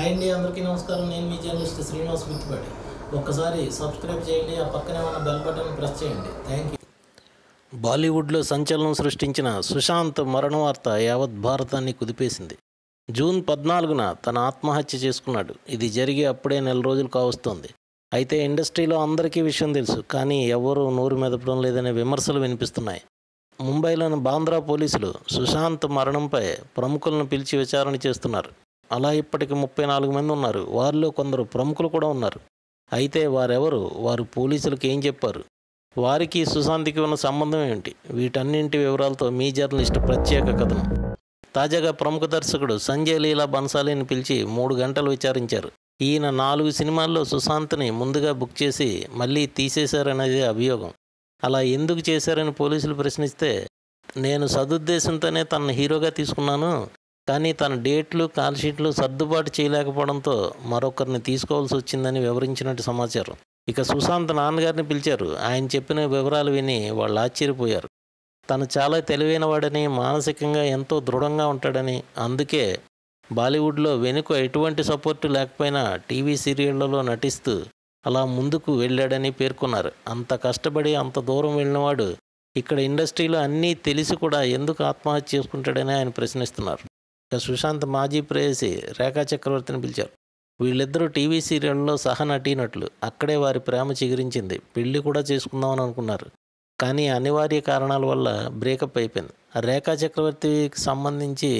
hi అండి అందరికీ నమస్కారం నేను మీ జర్నలిస్ట్ శ్రీనివాస్ మిత్తిపాటి ఒక్కసారి సబ్స్క్రైబ్ చేయండి ఆ పక్కనే ఉన్న బెల్ బటన్ ప్రెస్ చేయండి థ్యాంక్ యూ బాలీవుడ్లో సంచలనం సృష్టించిన సుశాంత్ మరణం వార్త యావత్ భారతాన్ని కుదిపేసింది జూన్ పద్నాలుగున తన ఆత్మహత్య చేసుకున్నాడు ఇది జరిగి అప్పుడే నెల రోజులు కావస్తోంది అయితే ఇండస్ట్రీలో అందరికీ విషయం తెలుసు కానీ ఎవరూ నోరు మెదపడం లేదనే విమర్శలు వినిపిస్తున్నాయి ముంబైలోని బాంద్రా పోలీసులు సుశాంత్ మరణంపై ప్రముఖులను పిలిచి విచారణ చేస్తున్నారు అలా ఇప్పటికి ముప్పై నాలుగు మంది ఉన్నారు వారిలో కొందరు ప్రముఖులు కూడా ఉన్నారు అయితే వారెవరు వారు పోలీసులకు ఏం చెప్పారు వారికి సుశాంత్కి ఉన్న సంబంధం ఏమిటి వీటన్నింటి వివరాలతో మీ జర్నలిస్ట్ ప్రత్యేక కథనం తాజాగా ప్రముఖ దర్శకుడు సంజయ్ లీలా బన్సాలిని పిలిచి మూడు గంటలు విచారించారు ఈయన నాలుగు సినిమాల్లో సుశాంత్ని ముందుగా బుక్ చేసి మళ్ళీ తీసేశారనేది అభియోగం అలా ఎందుకు చేశారని పోలీసులు ప్రశ్నిస్తే నేను సదుద్దేశంతోనే తన హీరోగా తీసుకున్నాను కానీ తన డేట్లు కాల్షీట్లు సర్దుబాటు చేయలేకపోవడంతో మరొకరిని తీసుకోవాల్సి వచ్చిందని వివరించినట్టు సమాచారం ఇక సుశాంత్ నాన్నగారిని పిలిచారు ఆయన చెప్పిన వివరాలు విని వాళ్ళు ఆశ్చర్యపోయారు తను చాలా తెలివైనవాడని మానసికంగా ఎంతో దృఢంగా ఉంటాడని అందుకే బాలీవుడ్లో వెనుక ఎటువంటి సపోర్టు లేకపోయినా టీవీ సీరియళ్లలో నటిస్తూ అలా ముందుకు వెళ్ళాడని పేర్కొన్నారు అంత కష్టపడి అంత దూరం వెళ్ళినవాడు ఇక్కడ ఇండస్ట్రీలో అన్నీ తెలిసి కూడా ఎందుకు ఆత్మహత్య చేసుకుంటాడని ఆయన ప్రశ్నిస్తున్నారు ఇక సుశాంత్ మాజీ ప్రేయసి రేఖా చక్రవర్తిని పిలిచారు వీళ్ళిద్దరూ టీవీ సీరియల్లో నటీనట్లు అక్కడే వారి ప్రేమ చిగురించింది పెళ్లి కూడా చేసుకుందామని అనుకున్నారు కానీ అనివార్య కారణాల వల్ల బ్రేకప్ అయిపోయింది రేఖా చక్రవర్తికి సంబంధించి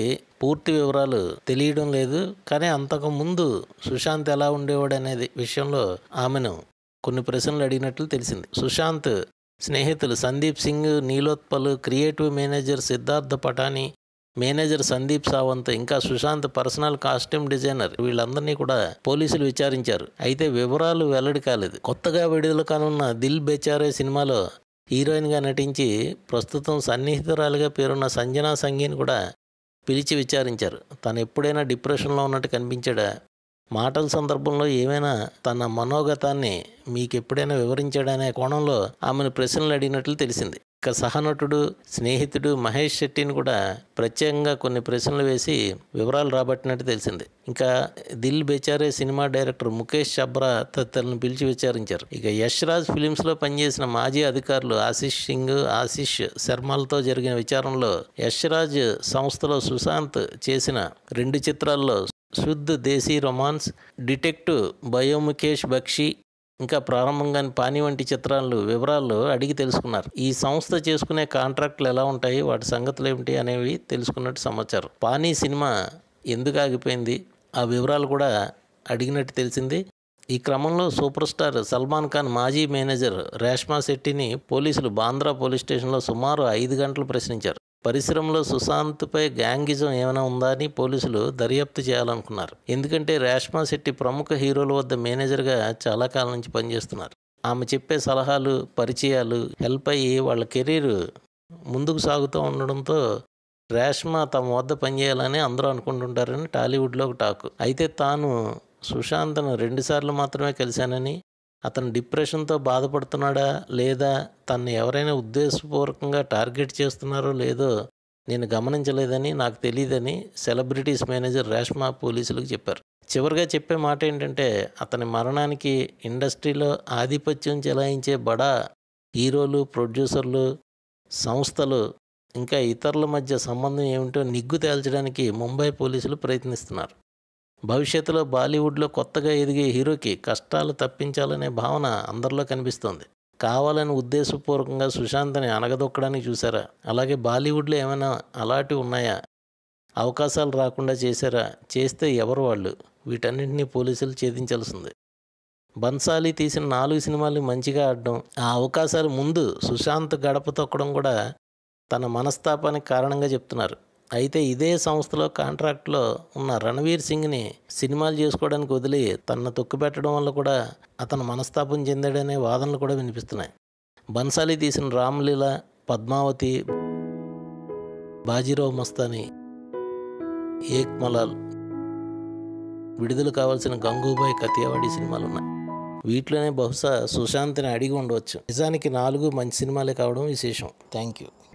పూర్తి వివరాలు తెలియడం లేదు కానీ అంతకుముందు సుశాంత్ ఎలా ఉండేవాడు అనేది విషయంలో ఆమెను కొన్ని ప్రశ్నలు అడిగినట్లు తెలిసింది సుశాంత్ స్నేహితులు Sandeep Singh Neelotpal creative manager Siddharth Pithani manager Sandeep Sawant ఇంకా సుశాంత్ పర్సనల్ కాస్ట్యూమ్ డిజైనర్ వీళ్ళందరినీ కూడా పోలీసులు విచారించారు అయితే వివరాలు వెల్లడి కాలేదు కొత్తగా విడుదల కానున్న దిల్ బెచారే సినిమాలో హీరోయిన్గా నటించి ప్రస్తుతం సన్నిహితురాలుగా పేరున్న సంజనా సంఘీని కూడా పిలిచి విచారించారు తను ఎప్పుడైనా డిప్రెషన్లో ఉన్నట్టు కనిపించాడా మాటల సందర్భంలో ఏమైనా తన మనోగతాన్ని మీకు ఎప్పుడైనా వివరించాడనే కోణంలో ఆమెను ప్రశ్నలు అడిగినట్లు తెలిసింది ఇక సహనటుడు స్నేహితుడు మహేష్ శెట్టిని కూడా ప్రత్యేకంగా కొన్ని ప్రశ్నలు వేసి వివరాలు రాబట్టినట్టు తెలిసింది ఇంకా దిల్ బేచారే సినిమా డైరెక్టర్ ముఖేష్ చబ్రా తదితరులను పిలిచి విచారించారు ఇక యష్ రాజ్ లో పనిచేసిన మాజీ అధికారులు ఆశిష్ సింగ్ ఆశిష్ శర్మలతో జరిగిన విచారణలో యష్ రాజ్ సంస్థలో సుశాంత్ చేసిన రెండు చిత్రాల్లో శుద్ధ్ దేశీ రొమాన్స్ డిటెక్టివ్ బయోముఖేష్ బక్షి ఇంకా ప్రారంభంగా పాని వంటి చిత్రాలు వివరాలు అడిగి తెలుసుకున్నారు ఈ సంస్థ చేసుకునే కాంట్రాక్ట్లు ఎలా ఉంటాయి వాటి సంగతులు ఏమిటి అనేవి తెలుసుకున్నట్టు సమాచారం పానీ సినిమా ఎందుకు ఆగిపోయింది ఆ వివరాలు కూడా అడిగినట్టు తెలిసింది ఈ క్రమంలో సూపర్ స్టార్ సల్మాన్ ఖాన్ మాజీ మేనేజర్ రేష్మా శెట్టిని పోలీసులు బాంద్రా పోలీస్ స్టేషన్లో సుమారు ఐదు గంటలు ప్రశ్నించారు పరిశ్రమలో సుశాంత్పై గ్యాంగిజం ఏమైనా ఉందా అని పోలీసులు దర్యాప్తు చేయాలనుకున్నారు ఎందుకంటే రేష్మా శెట్టి ప్రముఖ హీరోల వద్ద మేనేజర్గా చాలా కాలం నుంచి పనిచేస్తున్నారు ఆమె చెప్పే సలహాలు పరిచయాలు హెల్ప్ అయ్యి వాళ్ళ కెరీర్ ముందుకు సాగుతూ ఉండడంతో రేష్మా తమ వద్ద పనిచేయాలని అందరూ అనుకుంటుంటారని టాలీవుడ్లో ఒక టాక్ అయితే తాను సుశాంత్ను రెండుసార్లు మాత్రమే కలిశానని అతను డిప్రెషన్తో బాధపడుతున్నాడా లేదా తను ఎవరైనా ఉద్దేశపూర్వకంగా టార్గెట్ చేస్తున్నారో లేదో నేను గమనించలేదని నాకు తెలియదని సెలబ్రిటీస్ మేనేజర్ రేష్మా పోలీసులకు చెప్పారు చివరిగా చెప్పే మాట ఏంటంటే అతని మరణానికి ఇండస్ట్రీలో ఆధిపత్యం చెలాయించే బడా హీరోలు ప్రొడ్యూసర్లు సంస్థలు ఇంకా ఇతరుల మధ్య సంబంధం ఏమిటో నిగ్గు తేల్చడానికి ముంబై పోలీసులు ప్రయత్నిస్తున్నారు భవిష్యత్తులో బాలీవుడ్లో కొత్తగా ఎదిగే హీరోకి కష్టాలు తప్పించాలనే భావన అందరిలో కనిపిస్తోంది కావాలని ఉద్దేశపూర్వకంగా సుశాంత్ని అనగదొక్కడానికి చూసారా అలాగే బాలీవుడ్లో ఏమైనా అలాంటివి ఉన్నాయా అవకాశాలు రాకుండా చేశారా చేస్తే ఎవరు వాళ్ళు వీటన్నింటినీ పోలీసులు ఛేదించాల్సిందే బన్సాలి తీసిన నాలుగు సినిమాలు మంచిగా ఆడడం ఆ అవకాశాలు ముందు సుశాంత్ గడప తొక్కడం కూడా తన మనస్తాపానికి కారణంగా చెప్తున్నారు అయితే ఇదే సంస్థలో కాంట్రాక్ట్లో ఉన్న రణవీర్ సింగ్ని సినిమాలు చేసుకోవడానికి వదిలి తనను తొక్కుపెట్టడం వల్ల కూడా అతను మనస్తాపం చెందాడనే వాదనలు కూడా వినిపిస్తున్నాయి బన్సాలి తీసిన రామ్లీల పద్మావతి బాజీరావు మస్తాని ఏక్మలాల్ విడుదల కావాల్సిన గంగూబాయ్ కతియావాడి సినిమాలు ఉన్నాయి వీటిలోనే బహుశా సుశాంత్ని అడిగి ఉండవచ్చు నిజానికి నాలుగు మంచి సినిమాలే కావడం విశేషం థ్యాంక్ యూ